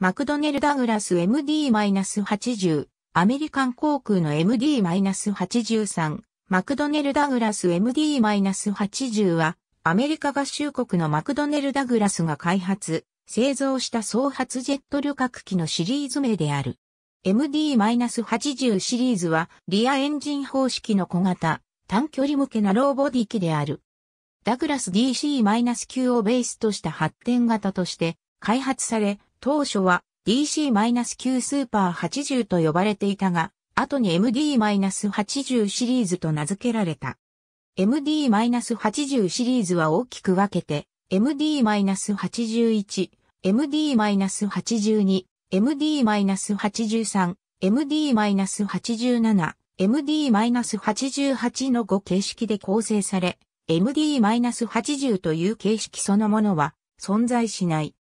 マクドネル・ダグラス MD-80、アメリカン航空の MD-83、マクドネル・ダグラス MD-80 は、アメリカ合衆国のマクドネル・ダグラスが開発、製造した総発ジェット旅客機のシリーズ名である。MD-80 シリーズは、リアエンジン方式の小型、短距離向けなローボディ機である。ダグラス DC-9 をベースとした発展型として、開発され、当初は DC-9 スーパー80と呼ばれていたが、後に MD-80 シリーズと名付けられた。MD-80 シリーズは大きく分けて、MD-81、MD-82、MD-83、MD-87、MD-88 の5形式で構成され、MD-80 という形式そのものは存在しない。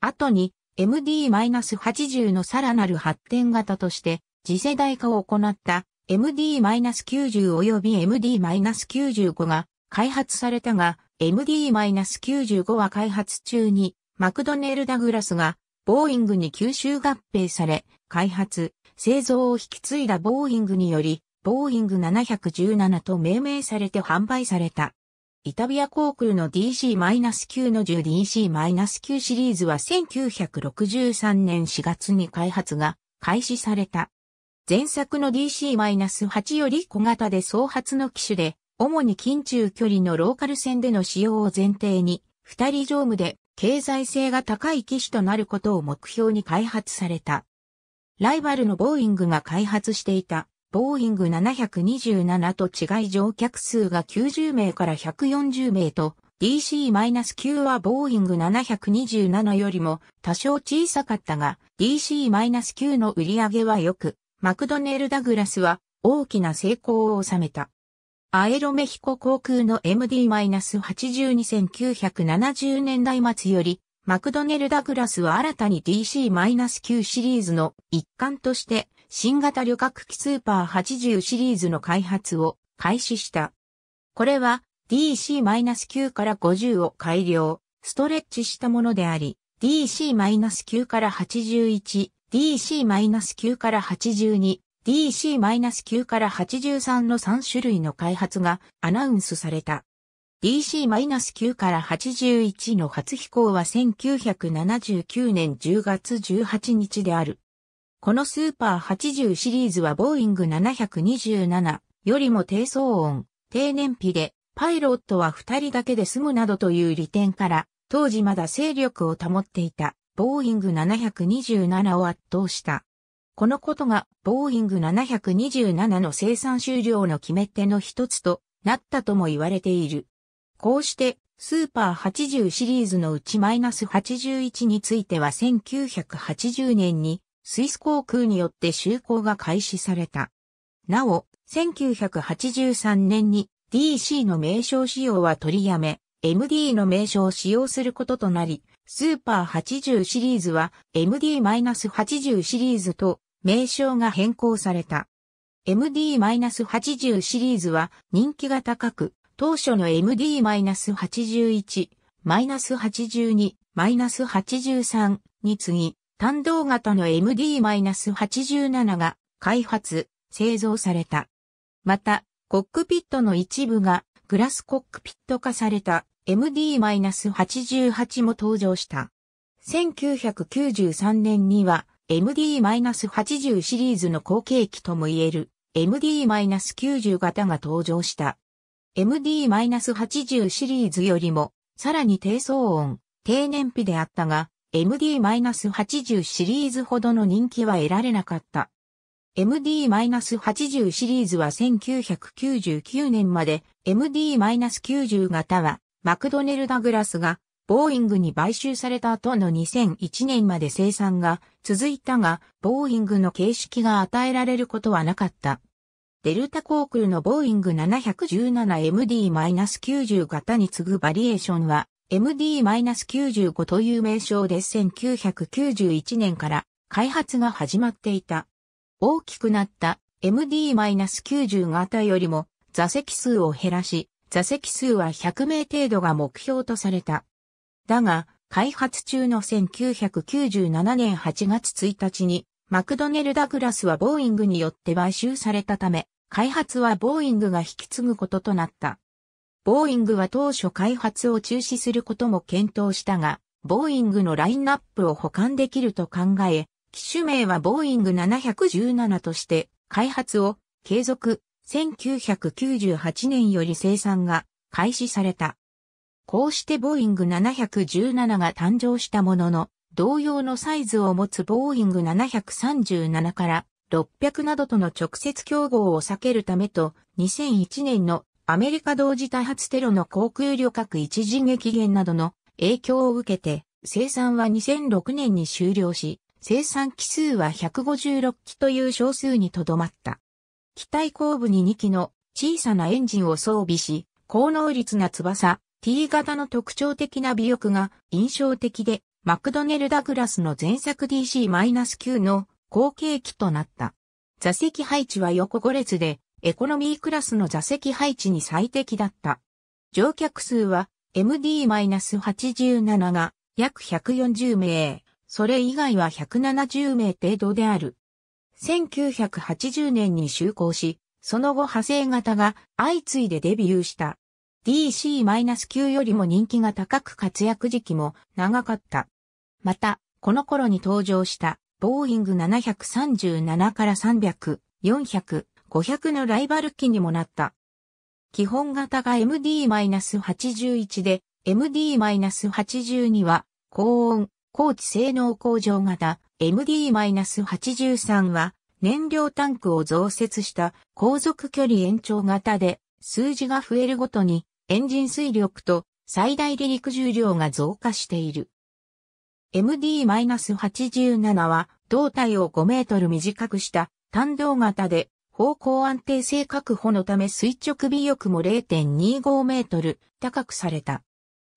後に MD-80 のさらなる発展型として次世代化を行った MD-90 及び MD-95 が開発されたが MD-95 は開発中にマクドネル・ダグラスがボーイングに吸収合併され開発、製造を引き継いだボーイングによりボーイング717と命名されて販売された。イタビア航空の DC-9 の 10DC-9 シリーズは1963年4月に開発が開始された。前作の DC-8 より小型で総発の機種で、主に近中距離のローカル線での使用を前提に、二人乗務で経済性が高い機種となることを目標に開発された。ライバルのボーイングが開発していたボーイング727と違い乗客数が90名から140名と、DC-9 はボーイング727よりも多少小さかったが、DC-9 の売り上げは良く、マクドネル・ダグラスは大きな成功を収めた。アエロメヒコ航空の MD-82970 年代末より、マクドネル・ダグラスは新たに DC-9 シリーズの一環として、新型旅客機スーパー80シリーズの開発を開始した。これは DC-9 から50を改良、ストレッチしたものであり、DC-9 から81、DC-9 から82、DC-9 から83の3種類の開発がアナウンスされた。DC-9 から81の初飛行は1979年10月18日である。このスーパー80シリーズはボーイング727よりも低騒音、低燃費で、パイロットは2人だけで済むなどという利点から、当時まだ勢力を保っていた、ボーイング727を圧倒した。このことが、ボーイング727の生産終了の決め手の一つとなったとも言われている。こうして、スーパー80シリーズのうちマイナス81については1980年にスイス航空によって就航が開始された。なお、1983年に DC の名称使用は取りやめ、MD の名称を使用することとなり、スーパー80シリーズは MD-80 シリーズと名称が変更された。MD-80 シリーズは人気が高く、当初の MD-81、82、83に次ぎ、単動型の MD-87 が開発、製造された。また、コックピットの一部がグラスコックピット化された MD-88 も登場した。1993年には MD-80 シリーズの後継機とも言える MD-90 型が登場した。MD-80 シリーズよりもさらに低騒音、低燃費であったが、MD-80 シリーズほどの人気は得られなかった。MD-80 シリーズは1999年まで MD-90 型はマクドネルダ・グラスがボーイングに買収された後の2001年まで生産が続いたが、ボーイングの形式が与えられることはなかった。デルタ航空のボーイング 717MD-90 型に次ぐバリエーションは MD-95 という名称で1991年から開発が始まっていた。大きくなった MD-90 型よりも座席数を減らし、座席数は100名程度が目標とされた。だが、開発中の1997年8月1日に、マクドネル・ダグラスはボーイングによって買収されたため、開発はボーイングが引き継ぐこととなった。ボーイングは当初開発を中止することも検討したが、ボーイングのラインナップを保管できると考え、機種名はボーイング717として開発を継続、1998年より生産が開始された。こうしてボーイング717が誕生したものの、同様のサイズを持つボーイング737から600などとの直接競合を避けるためと2001年のアメリカ同時多発テロの航空旅客一時激減などの影響を受けて、生産は2006年に終了し、生産機数は156機という少数にとどまった。機体後部に2機の小さなエンジンを装備し、高能率な翼、T 型の特徴的な尾翼が印象的で、マクドネル・ダグラスの前作 DC-9 の後継機となった。座席配置は横5列で、エコノミークラスの座席配置に最適だった。乗客数は MD-87 が約140名、それ以外は170名程度である。1980年に就航し、その後派生型が相次いでデビューした。DC-9 よりも人気が高く活躍時期も長かった。また、この頃に登場した、ボーイング737から300、400、500のライバル機にもなった。基本型が MD-81 で、MD-82 は高温、高知性能向上型、MD-83 は燃料タンクを増設した航続距離延長型で、数字が増えるごとにエンジン水力と最大離陸重量が増加している。MD-87 は胴体を5メートル短くした単動型で方向安定性確保のため垂直尾翼も0.25メートル高くされた。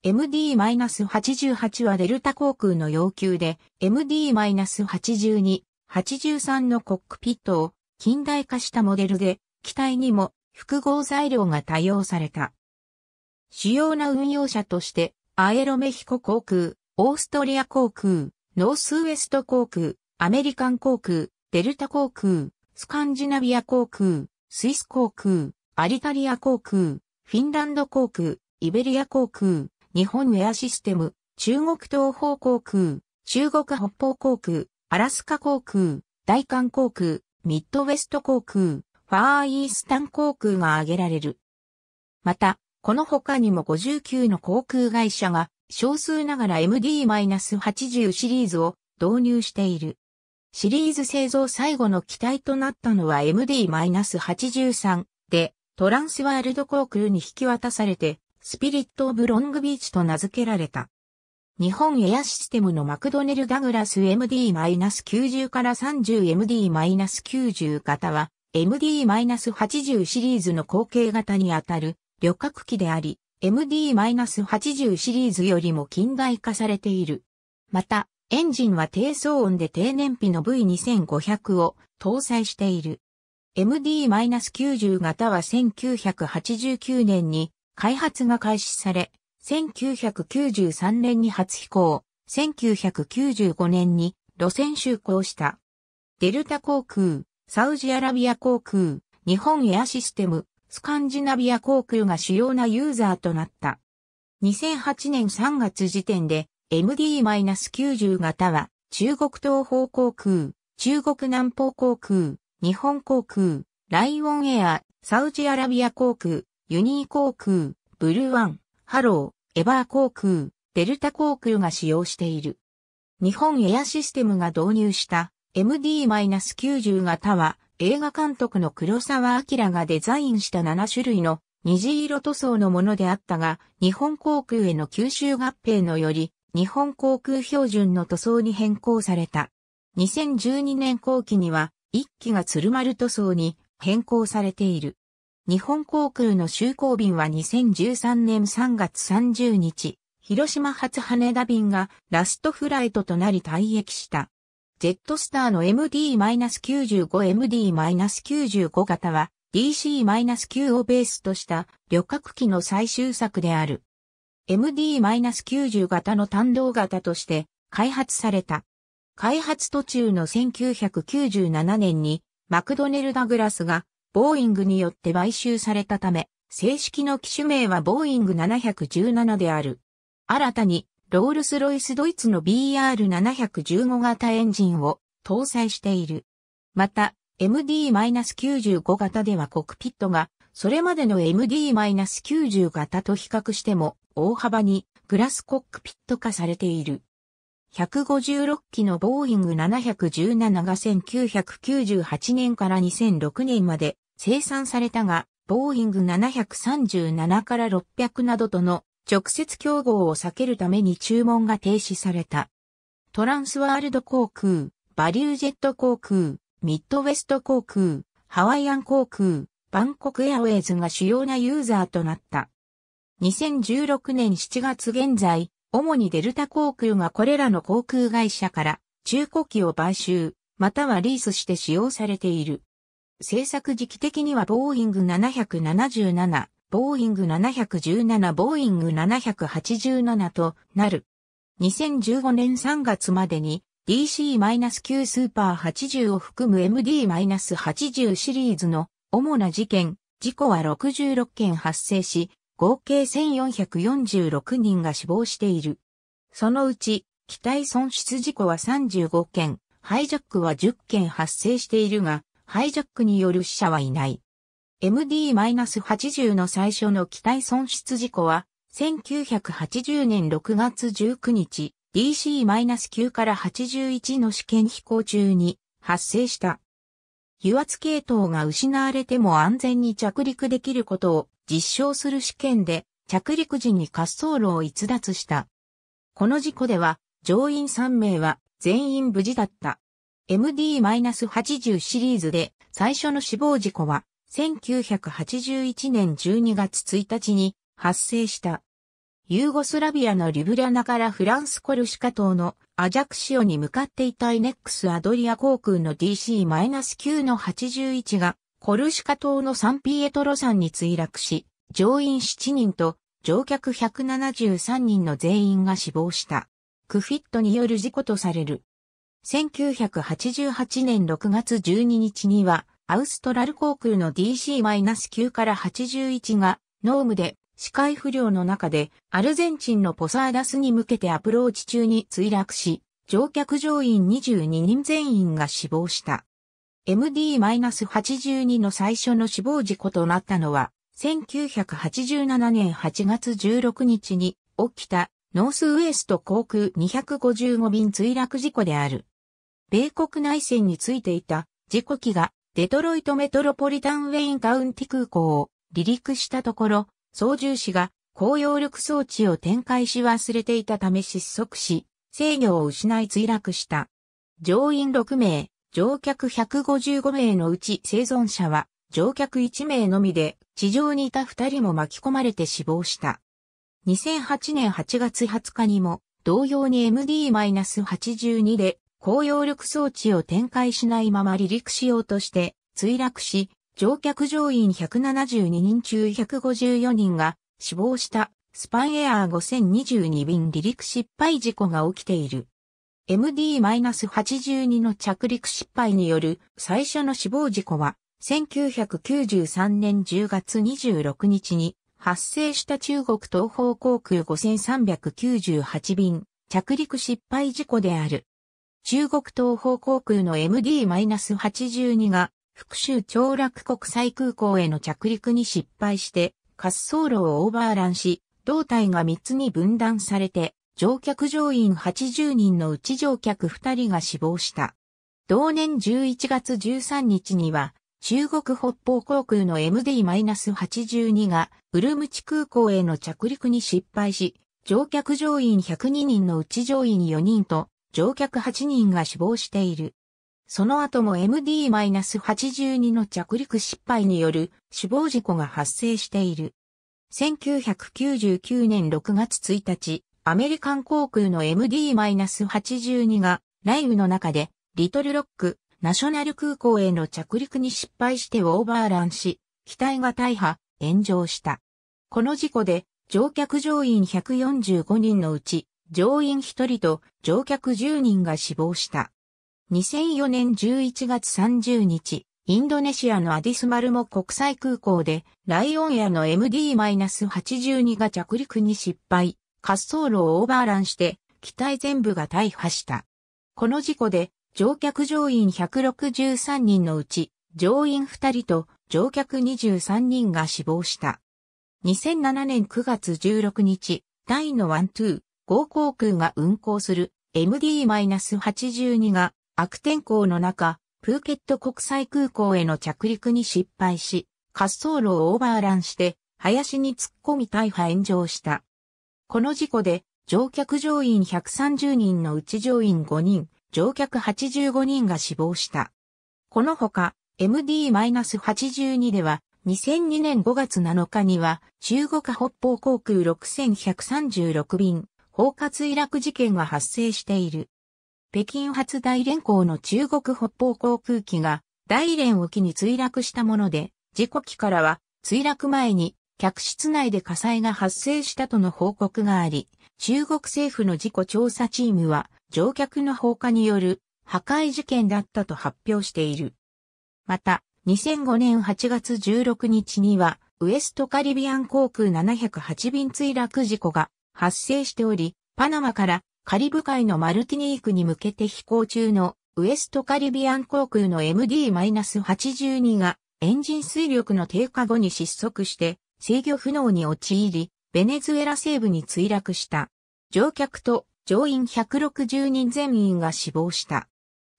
MD-88 はデルタ航空の要求で MD-82、83のコックピットを近代化したモデルで機体にも複合材料が多用された。主要な運用者としてアエロメヒコ航空、オーストリア航空、ノースウエスト航空、アメリカン航空、デルタ航空、スカンジナビア航空、スイス航空、アリタリア航空、フィンランド航空、イベリア航空、日本ウェアシステム、中国東方航空、中国北方航空、アラスカ航空、大韓航空、ミッドウェスト航空、ファーイースタン航空が挙げられる。また、この他にも59の航空会社が少数ながら MD-80 シリーズを導入している。シリーズ製造最後の機体となったのは MD-83 で、トランスワールド航空に引き渡されて、スピリット・オブ・ロング・ビーチと名付けられた。日本エアシステムのマクドネル・ダグラス MD-90 から 30MD-90 型は MD-80 シリーズの後継型にあたる旅客機であり MD-80 シリーズよりも近代化されている。またエンジンは低騒音で低燃費の V2500 を搭載している。MD-90 型は1989年に開発が開始され、1993年に初飛行、1995年に路線就航した。デルタ航空、サウジアラビア航空、日本エアシステム、スカンジナビア航空が主要なユーザーとなった。2008年3月時点で MD-90 型は、中国東方航空、中国南方航空、日本航空、ライオンエア、サウジアラビア航空、ユニー航空、ブルーワン、ハロー、エバー航空、デルタ航空が使用している。日本エアシステムが導入した MD-90 型は、映画監督の黒沢明がデザインした7種類の虹色塗装のものであったが、日本航空への吸収合併のより、日本航空標準の塗装に変更された。2012年後期には、1機が鶴丸塗装に変更されている。日本航空の就航便は2013年3月30日、広島発羽田便がラストフライトとなり退役した。ジェットスターの MD-95MD-95 型は DC-9 をベースとした旅客機の最終作である。MD-90 型の単動型として開発された。開発途中の1997年にマクドネル・ダグラスがボーイングによって買収されたため、正式の機種名はボーイング717である。新たにロールス・ロイスドイツの BR715 型エンジンを搭載している。また、MD-95 型ではコクピットがそれまでの MD-90 型と比較しても大幅にグラスコックピット化されている。156機のボーイング717が1998年から2006年まで生産されたが、ボーイング737から600などとの直接競合を避けるために注文が停止された。トランスワールド航空、バリュージェット航空、ミッドウェスト航空、ハワイアン航空、バンコクエアウェイズが主要なユーザーとなった。2016年7月現在、主にデルタ航空がこれらの航空会社から中古機を買収、またはリースして使用されている。制作時期的にはボーイング777、ボーイング717、ボーイング787となる。2015年3月までに DC-9 スーパー80を含む MD-80 シリーズの主な事件、事故は66件発生し、合計1446人が死亡している。そのうち、機体損失事故は35件、ハイジャックは10件発生しているが、ハイジャックによる死者はいない。MD-80 の最初の機体損失事故は、1980年6月19日、DC-9 から81の試験飛行中に発生した。油圧系統が失われても安全に着陸できることを実証する試験で着陸時に滑走路を逸脱した。この事故では乗員3名は全員無事だった。MD-80 シリーズで最初の死亡事故は1981年12月1日に発生した。ユーゴスラビアのリブリャナからフランスコルシカ島のアジャクシオに向かっていたイネックスアドリア航空の DC-9 の81がコルシカ島のサンピエトロ山に墜落し、乗員7人と乗客173人の全員が死亡した。クフィットによる事故とされる。1988年6月12日には、アウストラル航空の DC-9 から81が、ノームで視界不良の中で、アルゼンチンのポサーダスに向けてアプローチ中に墜落し、乗客乗員22人全員が死亡した。MD-82 の最初の死亡事故となったのは、1987年8月16日に起きたノースウエスト航空255便墜落事故である。米国内戦についていた事故機がデトロイトメトロポリタンウェインカウンティ空港を離陸したところ、操縦士が高揚力装置を展開し忘れていたため失速し、制御を失い墜落した。乗員6名、乗客155名のうち生存者は乗客1名のみで地上にいた2人も巻き込まれて死亡した。2008年8月20日にも同様に MD-82 で高揚力装置を展開しないまま離陸しようとして墜落し乗客乗員172人中154人が死亡したスパンエアー5022便離陸失敗事故が起きている。MD-82 の着陸失敗による最初の死亡事故は、1993年10月26日に発生した中国東方航空5398便着陸失敗事故である。中国東方航空の MD-82 が福州長楽国際空港への着陸に失敗して、滑走路をオーバーランし、胴体が3つに分断されて、乗客乗員80人のうち乗客2人が死亡した。同年11月13日には、中国北方航空の MD-82 が、ウルムチ空港への着陸に失敗し、乗客乗員102人のうち乗員4人と、乗客8人が死亡している。その後も MD-82 の着陸失敗による死亡事故が発生している。1999年6月1日、アメリカン航空の MD-82 が雷雨の中でリトルロックナショナル空港への着陸に失敗してオーバーランし、機体が大破、炎上した。この事故で乗客乗員145人のうち乗員1人と乗客10人が死亡した。2004年11月30日、インドネシアのアディスマルモ国際空港で、ライオンエアの MD-82 が着陸に失敗、滑走路をオーバーランして、機体全部が大破した。この事故で、乗客乗員163人のうち、乗員2人と乗客23人が死亡した。2007年9月16日、タイのワントゥー、合航空が運航する MD-82 が悪天候の中、プーケット国際空港への着陸に失敗し、滑走路をオーバーランして、林に突っ込み大破炎上した。この事故で、乗客乗員130人のうち乗員5人、乗客85人が死亡した。このほか、MD-82 では、2002年5月7日には、中国北方航空6136便、包括イラク事件が発生している。北京発大連航の中国北方航空機が大連沖に墜落したもので、事故機からは墜落前に客室内で火災が発生したとの報告があり、中国政府の事故調査チームは乗客の放火による破壊事件だったと発表している。また、2005年8月16日には、ウエストカリビアン航空708便墜落事故が発生しており、パナマからカリブ海のマルティニークに向けて飛行中のウエストカリビアン航空の MD-82 がエンジン水力の低下後に失速して制御不能に陥り、ベネズエラ西部に墜落した。乗客と乗員160人全員が死亡した。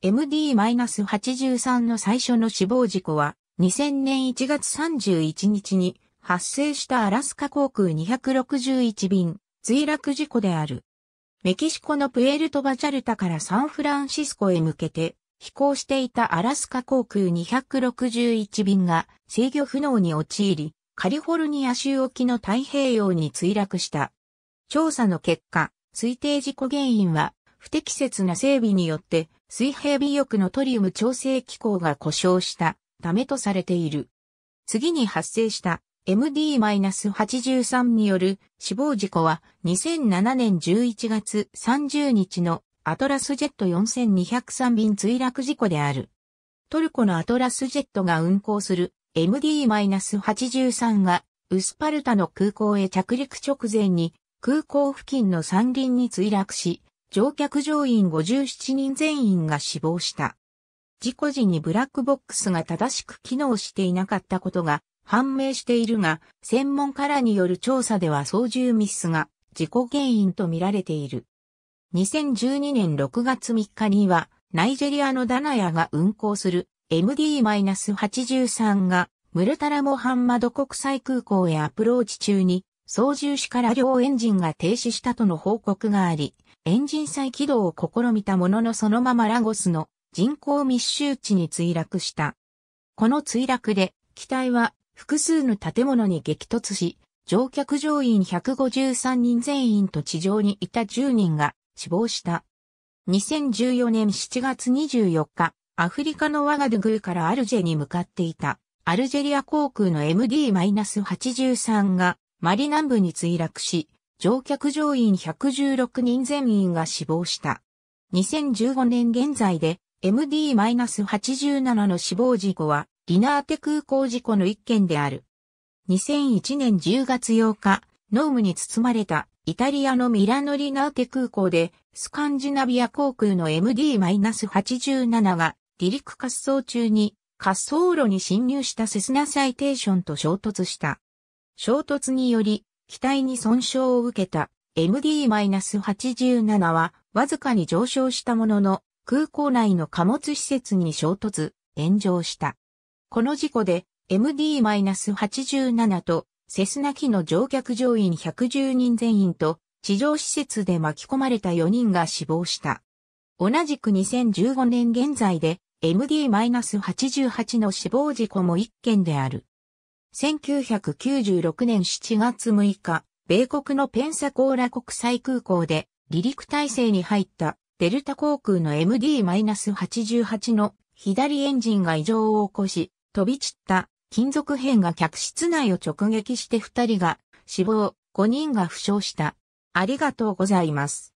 MD-83 の最初の死亡事故は2000年1月31日に発生したアラスカ航空261便墜落事故である。メキシコのプエルトバチャルタからサンフランシスコへ向けて飛行していたアラスカ航空261便が制御不能に陥り、カリフォルニア州沖の太平洋に墜落した。調査の結果、推定事故原因は不適切な整備によって水平尾翼のトリウム調整機構が故障したためとされている。次に発生した MD-83 による死亡事故は2007年11月30日のアトラスジェット4203便墜落事故である。トルコのアトラスジェットが運航する MD-83 がウスパルタの空港へ着陸直前に空港付近の山林に墜落し、乗客乗員57人全員が死亡した。事故時にブラックボックスが正しく機能していなかったことが判明しているが、専門家らによる調査では操縦ミスが事故原因とみられている。2012年6月3日には、ナイジェリアのダナヤが運航する MD-83 が、ムルタラモハンマド国際空港へアプローチ中に、操縦士から両エンジンが停止したとの報告があり、エンジン再起動を試みたもののそのままラゴスの人口密集地に墜落した。この墜落で、機体は複数の建物に激突し、乗客乗員153人全員と地上にいた10人が死亡した。2014年7月24日、アフリカのワガドゥグーからアルジェに向かっていた、アルジェリア航空の MD-83 がマリ南部に墜落し、乗客乗員116人全員が死亡した。2015年現在で MD-87 の死亡事故はリナーテ空港事故の一件である。2001年10月8日、濃霧に包まれたイタリアのミラノリナーテ空港で、スカンジナビア航空の MD-87 が離陸滑走中に滑走路に侵入したセスナサイテーションと衝突した。衝突により、機体に損傷を受けた MD-87 はわずかに上昇したものの空港内の貨物施設に衝突、炎上した。この事故で MD-87 とセスナ機の乗客乗員110人全員と地上施設で巻き込まれた4人が死亡した。同じく2015年現在で MD-88 の死亡事故も1件である。1996年7月6日、米国のペンサコーラ国際空港で離陸体制に入ったデルタ航空の MD-88 の左エンジンが異常を起こし、飛び散った金属片が客室内を直撃して2人が死亡、5人が負傷した。ありがとうございます。